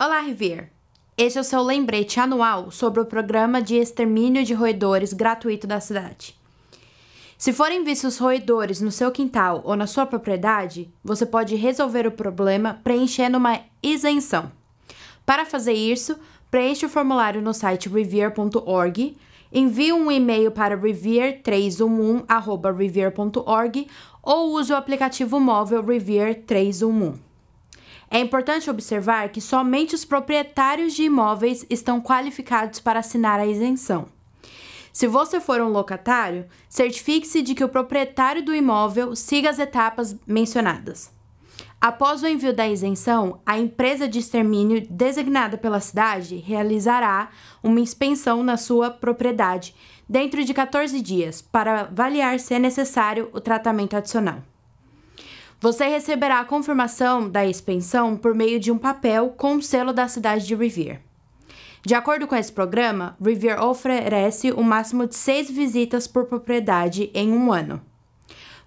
Olá, Rivier! Este é o seu lembrete anual sobre o programa de extermínio de roedores gratuito da cidade. Se forem vistos roedores no seu quintal ou na sua propriedade, você pode resolver o problema preenchendo uma isenção. Para fazer isso, preencha o formulário no site revere.org, envie um e-mail para revere311@revere.org ou use o aplicativo móvel Revere 311. É importante observar que somente os proprietários de imóveis estão qualificados para assinar a isenção. Se você for um locatário, certifique-se de que o proprietário do imóvel siga as etapas mencionadas. Após o envio da isenção, a empresa de extermínio designada pela cidade realizará uma inspeção na sua propriedade dentro de 14 dias para avaliar se é necessário o tratamento adicional. Você receberá a confirmação da expensão por meio de um papel com selo da cidade de Revere. De acordo com esse programa, Revere oferece o um máximo de seis visitas por propriedade em um ano.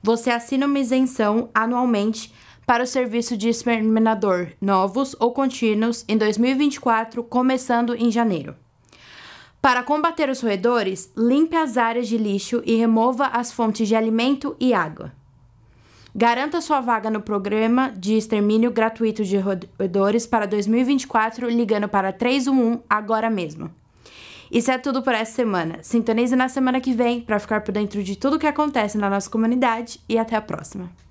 Você assina uma isenção anualmente para o serviço de exterminador novos ou contínuos em 2024, começando em janeiro. Para combater os roedores, limpe as áreas de lixo e remova as fontes de alimento e água. Garanta sua vaga no programa de extermínio gratuito de roedores para 2024 ligando para 311 agora mesmo. Isso é tudo por essa semana. Sintonize na semana que vem para ficar por dentro de tudo o que acontece na nossa comunidade e até a próxima.